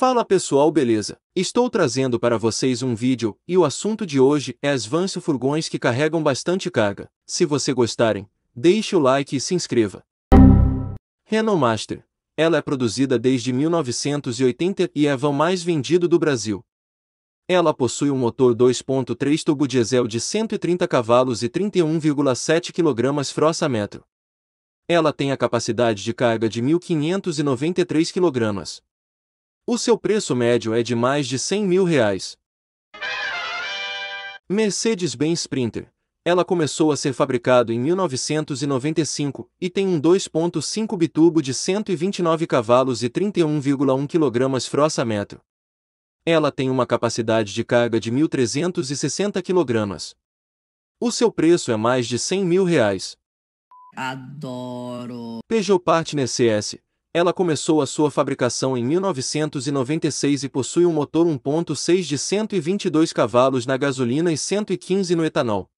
Fala pessoal beleza, estou trazendo para vocês um vídeo e o assunto de hoje é as vans furgões que carregam bastante carga. Se você gostarem, deixe o like e se inscreva. Renault Master. Ela é produzida desde 1980 e é a van mais vendida do Brasil. Ela possui um motor 2.3 turbo diesel de 130 cavalos e 31,7 kg frossa-metro. Ela tem a capacidade de carga de 1.593 kg o seu preço médio é de mais de 100 mil reais. Mercedes-Benz Sprinter. Ela começou a ser fabricado em 1995 e tem um 2.5 biturbo de 129 cavalos e 31,1 kg frossa-metro. Ela tem uma capacidade de carga de 1.360 kg. O seu preço é mais de 100 mil reais. Adoro! Peugeot Partner CS ela começou a sua fabricação em 1996 e possui um motor 1.6 de 122 cavalos na gasolina e 115 no etanol.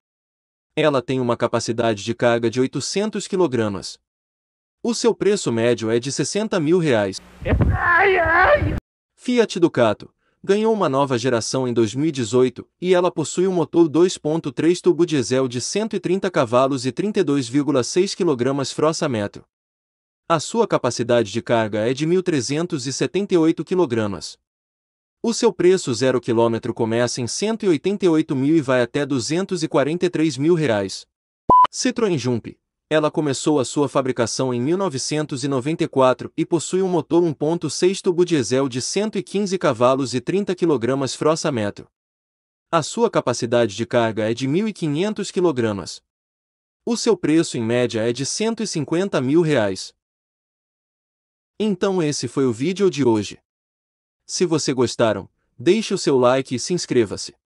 Ela tem uma capacidade de carga de 800 kg. O seu preço médio é de 60 mil reais. Fiat Ducato ganhou uma nova geração em 2018 e ela possui um motor 2.3 turbo diesel de 130 cavalos e 32,6 kg frossa metro. A sua capacidade de carga é de 1.378 kg. O seu preço 0 km começa em 188 mil e vai até 243 mil reais. Citroën Jump. Ela começou a sua fabricação em 1994 e possui um motor 1.6 tubo diesel de 115 cavalos e 30 kg frossa-metro. A sua capacidade de carga é de 1.500 kg. O seu preço em média é de 150 mil reais. Então esse foi o vídeo de hoje. Se você gostaram, deixe o seu like e se inscreva-se.